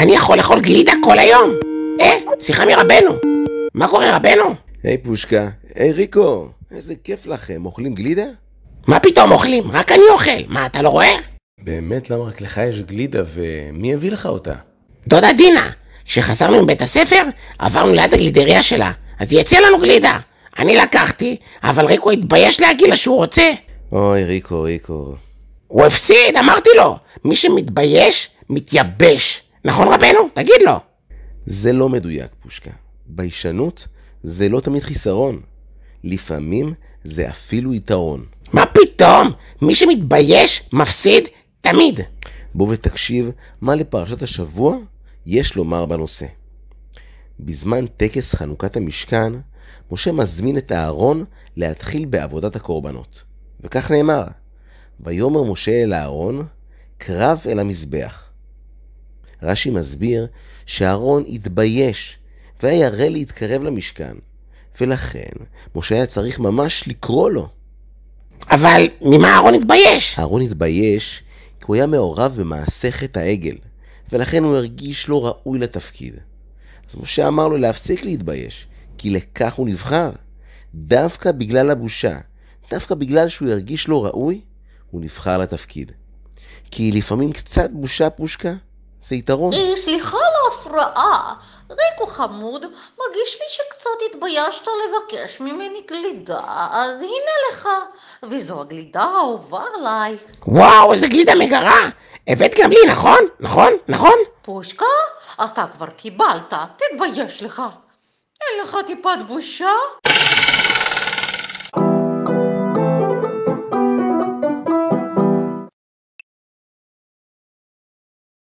אני יכול לאכול גלידה כל היום! אה, שיחה מרבנו! מה קורה, רבנו? היי פושקה, היי ריקו, איזה כיף לכם, אוכלים גלידה? מה פתאום אוכלים? רק אני אוכל, מה, אתה לא רואה? באמת, למה רק לך יש גלידה ומי הביא לך אותה? דודה דינה, כשחזרנו מבית הספר, עברנו ליד הגלידריה שלה, אז היא הציעה לנו גלידה. אני לקחתי, אבל ריקו התבייש להגיד לה שהוא רוצה. אוי, ריקו, ריקו. הוא הפסיד, אמרתי לו. מי שמתבייש, מתייבש. נכון רבנו? תגיד לו. זה לא מדויק, פושקה. ביישנות זה לא תמיד חיסרון. לפעמים זה אפילו יתרון. מה פתאום? מי שמתבייש, מפסיד תמיד. בוא ותקשיב מה לפרשת השבוע יש לומר בנושא. בזמן טקס חנוכת המשכן, משה מזמין את אהרון להתחיל בעבודת הקורבנות. וכך נאמר, ויאמר משה אל אהרון, קרב אל המזבח. רש"י מסביר שאהרון התבייש והיה רע להתקרב למשכן, ולכן משה היה צריך ממש לקרוא לו. אבל ממה אהרון התבייש? אהרון התבייש כי הוא היה מעורב במעסכת העגל, ולכן הוא הרגיש לא ראוי לתפקיד. אז משה אמר לו להפסיק להתבייש, כי לכך הוא נבחר. דווקא בגלל הבושה, דווקא בגלל שהוא הרגיש לא ראוי, הוא נבחר לתפקיד. כי לפעמים קצת בושה פושקה זה יתרון. אה, סליחה על ההפרעה. ריקו חמוד, מרגיש לי שקצת התביישת לבקש ממני גלידה, אז הנה לך. וזו הגלידה האהובה עליי. וואו, איזה גלידה מגרה! הבאת גם לי, נכון? נכון? נכון? פושקה, אתה כבר קיבלת, תתבייש לך. אין לך טיפת בושה?